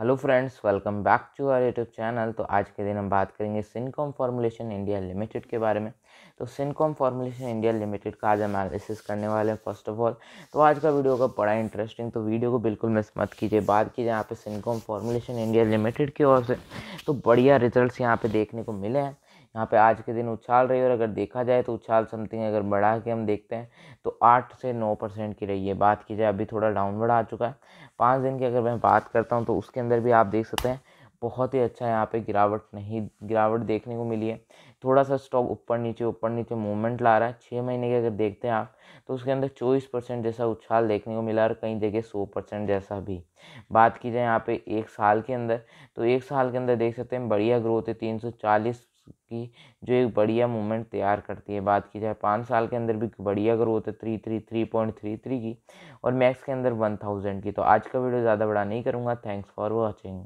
hello friends welcome back to our YouTube channel तो आज के दिन हम बात करेंगे सिनकॉम फार्मूलेशन इंडिया लिमिटेड के बारे में तो सिनकॉम फार्मूलेशन इंडिया लिमिटेड का आज हम एनालिसिस करने वाले हैं फर्स्ट ऑफ ऑल तो आज का वीडियो का बड़ा इंटरेस्टिंग तो वीडियो को बिल्कुल मिस मत कीजिए बात कीजिए यहाँ पे सिनकॉम फार्मूलेशन इंडिया लिमिटेड की ओर से तो बढ़िया रिजल्ट यहाँ पर देखने को मिले हैं यहाँ पे आज के दिन उछाल रही है और अगर देखा जाए तो उछाल समथिंग अगर बढ़ा के हम देखते हैं तो आठ से नौ परसेंट की रही है बात की जाए अभी थोड़ा डाउनवर्ड आ चुका है पाँच दिन की अगर मैं बात करता हूँ तो उसके अंदर भी आप देख सकते हैं बहुत ही अच्छा यहाँ पे गिरावट नहीं गिरावट देखने को मिली है थोड़ा सा स्टॉक ऊपर नीचे ऊपर नीचे मूवमेंट ला रहा है छः महीने के अगर देखते हैं आप तो उसके अंदर चौबीस परसेंट जैसा उछाल देखने को मिला और कई जगह सौ परसेंट जैसा भी बात की जाए यहाँ पे एक साल के अंदर तो एक साल के अंदर देख सकते हैं बढ़िया ग्रोथ है तीन सौ चालीस की जो एक बढ़िया मूवमेंट तैयार करती है बात की जाए पाँच साल के अंदर भी बढ़िया ग्रोथ है three three three point three three की और मैक्स के अंदर वन थाउजेंड की तो आज का वीडियो ज़्यादा बड़ा नहीं करूँगा थैंक्स फॉर वॉचिंग